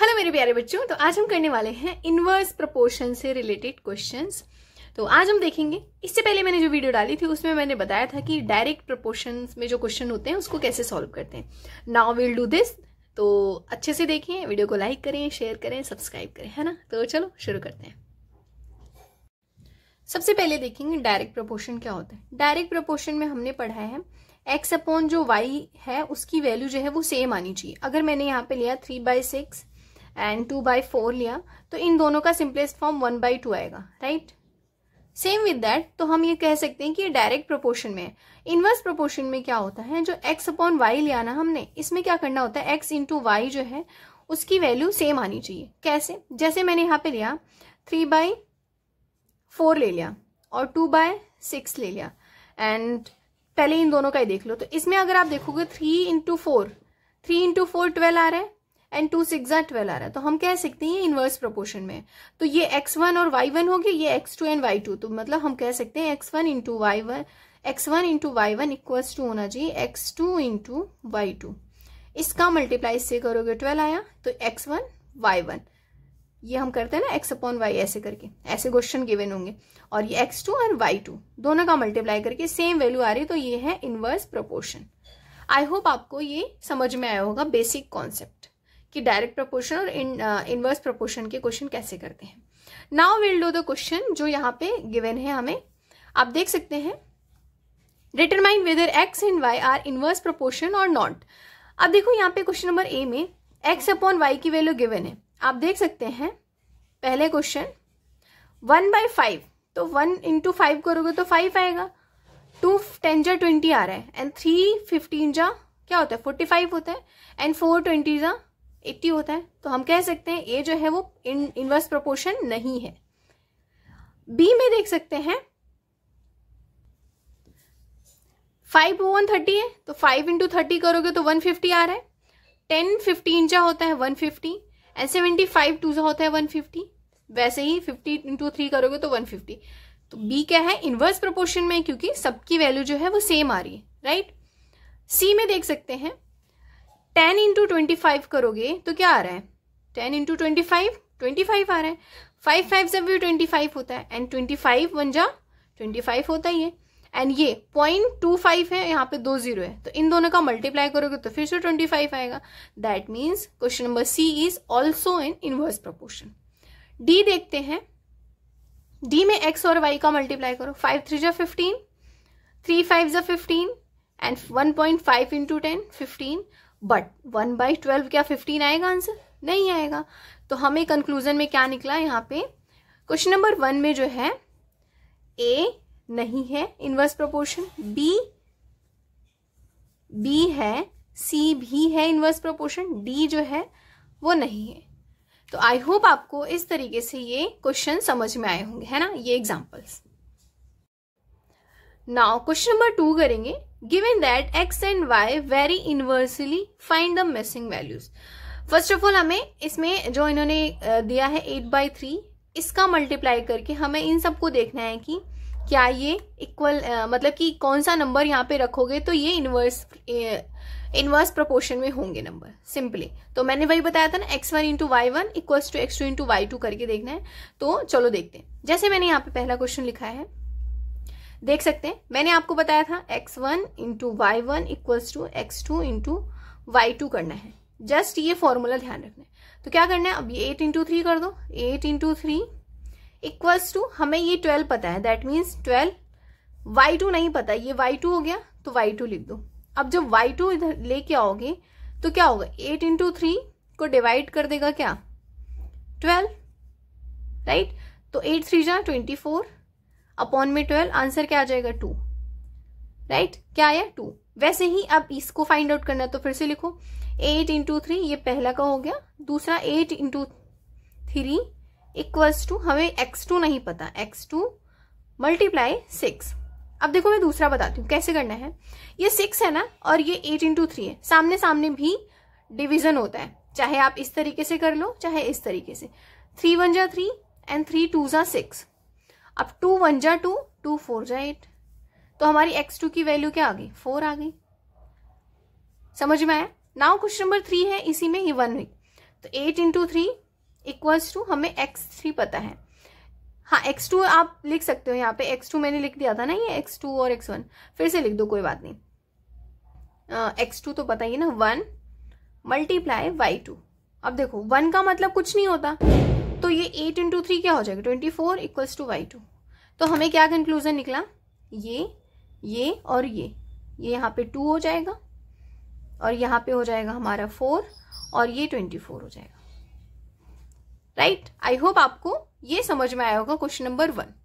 Hello मेरे प्यारे बच्चों तो आज हम करने वाले हैं इनवर्स प्रोपोर्शन से रिलेटेड क्वेश्चंस तो आज हम देखेंगे इससे पहले मैंने जो वीडियो डाली थी उसमें मैंने बताया था कि डायरेक्ट प्रोपोर्शन में जो क्वेश्चन होते हैं उसको कैसे सॉल्व करते हैं नाउ विल डू दिस तो अच्छे से देखें वीडियो को लाइक करें शेयर करें सब्सक्राइब करें है ना तो चलो शुरू करते हैं सबसे पहले देखेंगे डायरेक्ट प्रोपोर्शन क्या होता है डायरेक्ट प्रोपोर्शन में हमने पढ़ा है एक्स अपॉन जो वाई है उसकी वैल्यू जो है वो सेम आनी चाहिए अगर मैंने यहाँ पे लिया three by six and two by four लिया तो इन दोनों का simplest form one by two आएगा राइट सेम विद दैट तो हम ये कह सकते हैं कि ये डायरेक्ट प्रोपोर्शन में है इनवर्स प्रोपोर्शन में क्या होता है जो एक्स अपॉन वाई लिया ना हमने इसमें क्या करना होता है एक्स इंटू वाई जो है उसकी वैल्यू सेम आनी चाहिए कैसे जैसे मैंने यहाँ पे लिया थ्री बाई फोर ले लिया और टू बाय सिक्स ले लिया एंड पहले इन दोनों का ही देख लो तो इसमें अगर आप देखोगे three into four three into four twelve आ रहा है एंड टू सिक्स ट्वेल्व आ रहा है तो हम कह सकते हैं इनवर्स प्रोपोर्शन में तो ये एक्स वन और वाई वन हो ये x two and Y two तो मतलब हम कह सकते हैं X one into Y one X one into Y one equals to होना चाहिए X two into Y two इसका मल्टीप्लाई इससे करोगे ट्वेल्व आया तो एक्स वन वाई वन ये हम करते हैं ना एक्स अपॉन वाई ऐसे करके ऐसे क्वेश्चन गिवन होंगे और ये एक्स टू और वाई टू दोनों का मल्टीप्लाई करके सेम वैल्यू आ रही है तो ये है इनवर्स प्रोपोर्शन आई होप आपको ये समझ में आया होगा बेसिक कॉन्सेप्ट कि डायरेक्ट प्रोपोर्शन और इन इनवर्स प्रोपोर्शन के क्वेश्चन कैसे करते हैं now will do the question जो यहाँ पे गिवन है हमें आप देख सकते हैं determine whether X and Y are inverse proportion और नॉट अब देखो यहाँ पे क्वेश्चन नंबर ए में एक्स अपॉन वाई की वैल्यू गिवन है आप देख सकते हैं पहले क्वेश्चन वन बाई फाइव तो वन इंटू फाइव करोगे तो फाइव आएगा टू टेन जा ट्वेंटी आ रहा है एंड थ्री फिफ्टीन जा क्या होता है फोर्टी फाइव होता है एंड फोर ट्वेंटी जा एट्टी होता है तो हम कह सकते हैं ए जो है वो इन इनवर्स प्रोपोर्शन नहीं है बी में देख सकते हैं फाइव वन थर्टी है तो फाइव इंटू थर्टी करोगे तो वन फिफ्टी आ रहा है टेन फिफ्टीन इंचा होता है one fifty and seventy five two जो होता है वन फिफ्टी वैसे ही फिफ्टी इंटू थ्री करोगे तो वन फिफ्टी तो बी क्या है इनवर्स प्रोपोर्शन में क्योंकि सबकी वैल्यू जो है वो सेम आ रही है राइट सी में देख सकते हैं टेन इंटू ट्वेंटी फाइव करोगे तो क्या आ रहा है ten into twenty five twenty five आ रहा है फाइव फाइव जब भी ट्वेंटी फाइव होता है एंड ट्वेंटी फाइव वन जा ट्वेंटी फाइव होता ही है एंड ये पॉइंट टू फाइव है यहाँ पे दो जीरो है तो इन दोनों का मल्टीप्लाई करोगे तो फिर से ट्वेंटी फाइव आएगा that means question number C is also in inverse proportion D देखते हैं डी में एक्स और वाई का मल्टीप्लाई करो फाइव थ्री जा फिफ्टीन थ्री फाइव जा fifteen and one point five into ten fifteen but one by twelve क्या fifteen आएगा आंसर नहीं आएगा तो हमें कंक्लूजन में क्या निकला यहाँ पे क्वेश्चन नंबर वन में जो है ए नहीं है इनवर्स प्रोपोर्शन बी बी है सी भी है इनवर्स प्रोपोर्शन डी जो है वो नहीं है तो आई होप आपको इस तरीके से ये क्वेश्चन समझ में आए होंगे है ना ये examples now question number two करेंगे given that X and Y vary inversely find the missing values first of all हमें इसमें जो इन्होंने दिया है एट बाई थ्री इसका मल्टीप्लाई करके हमें इन सबको देखना है कि क्या ये इक्वल मतलब कि कौन सा नंबर यहाँ पे रखोगे तो ये इनवर्स इनवर्स प्रोपोर्शन में होंगे नंबर सिंपली तो मैंने वही बताया था ना x one into Y one equals to x two into Y two करके देखना है तो चलो देखते हैं जैसे मैंने यहाँ पे पहला क्वेश्चन लिखा है देख सकते हैं मैंने आपको बताया था x one into Y one equals to x two into Y two करना है जस्ट ये फॉर्मूला ध्यान रखना है तो क्या करना है अब ये एट इंटू थ्री कर दो eight into three equals to हमें ये ट्वेल्व पता है that means twelve y two नहीं पता ये वाई टू हो गया तो वाई टू लिख दो अब जब वाई टू इधर लेके आओगे तो क्या होगा एट इंटू थ्री को डिवाइड कर देगा क्या ट्वेल्व राइट right? तो एट थ्री जा ट्वेंटी फोर अपॉन में ट्वेल्व आंसर क्या आ जाएगा टू राइट right? क्या आया टू वैसे ही अब इसको फाइंड आउट करना तो फिर से लिखो एट इंटू थ्री ये पहला का हो गया दूसरा eight into three equals to हमें एक्स टू नहीं पता एक्स टू मल्टीप्लाई सिक्स अब देखो मैं दूसरा बताती हूँ कैसे करना है ये सिक्स है ना और ये एट इंटू थ्री है सामने सामने भी डिविजन होता है चाहे आप इस तरीके से कर लो चाहे इस तरीके से थ्री वन जा थ्री एंड थ्री टू जा सिक्स अब टू वन जा टू टू फोर जा एट तो हमारी एक्स टू की वैल्यू क्या आ गई फोर आ गई समझ में आया नाउ क्वेश्चन नंबर थ्री है इसी में ही वन हुई तो eight into three equals to हमें एक्स थ्री पता है हाँ एक्स टू आप लिख सकते हो यहाँ पे एक्स टू मैंने लिख दिया था ना ये एक्स टू और एक्स वन फिर से लिख दो कोई बात नहीं एक्स टू तो पता ही ना वन मल्टीप्लाई वाई टू अब देखो वन का मतलब कुछ नहीं होता तो ये एट इंटू थ्री क्या हो जाएगा twenty four equals to y two तो हमें क्या कंक्लूजन निकला ये ये और ये ये यहाँ पे टू हो जाएगा और यहाँ पे हो जाएगा हमारा फोर और ये ट्वेंटी फोर हो जाएगा राइट आई होप आपको ये समझ में आया होगा क्वेश्चन नंबर वन